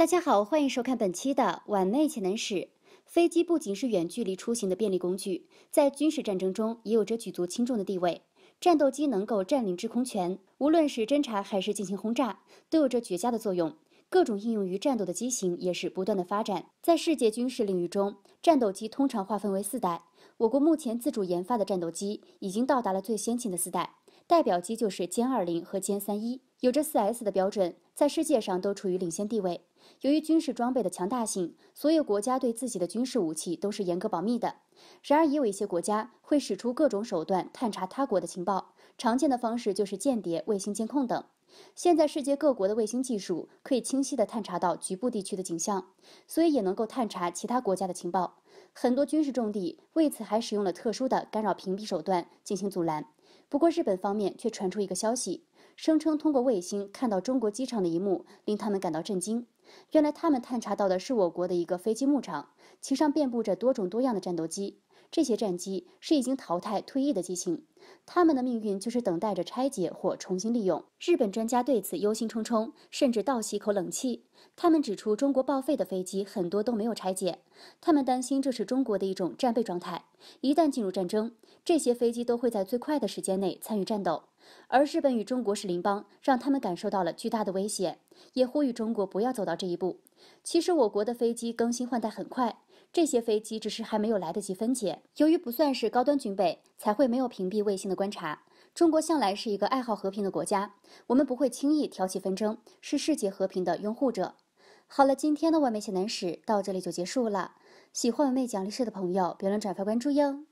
大家好，欢迎收看本期的《碗内潜能史》。飞机不仅是远距离出行的便利工具，在军事战争中也有着举足轻重的地位。战斗机能够占领制空权，无论是侦察还是进行轰炸，都有着绝佳的作用。各种应用于战斗的机型也是不断的发展。在世界军事领域中，战斗机通常划分为四代。我国目前自主研发的战斗机已经到达了最先进的四代，代表机就是歼二零和歼三一。有着 4S 的标准，在世界上都处于领先地位。由于军事装备的强大性，所有国家对自己的军事武器都是严格保密的。然而，也有一些国家会使出各种手段探查他国的情报，常见的方式就是间谍、卫星监控等。现在世界各国的卫星技术可以清晰地探查到局部地区的景象，所以也能够探查其他国家的情报。很多军事重地为此还使用了特殊的干扰屏蔽手段进行阻拦。不过，日本方面却传出一个消息。声称通过卫星看到中国机场的一幕，令他们感到震惊。原来他们探查到的是我国的一个飞机牧场，其上遍布着多种多样的战斗机。这些战机是已经淘汰退役的机型，他们的命运就是等待着拆解或重新利用。日本专家对此忧心忡忡，甚至倒吸一口冷气。他们指出，中国报废的飞机很多都没有拆解，他们担心这是中国的一种战备状态。一旦进入战争，这些飞机都会在最快的时间内参与战斗。而日本与中国是邻邦，让他们感受到了巨大的威胁，也呼吁中国不要走到这一步。其实我国的飞机更新换代很快，这些飞机只是还没有来得及分解。由于不算是高端军备，才会没有屏蔽卫星的观察。中国向来是一个爱好和平的国家，我们不会轻易挑起纷争，是世界和平的拥护者。好了，今天的外媒新能史到这里就结束了。喜欢文妹讲历史的朋友，别乱转发、关注哟。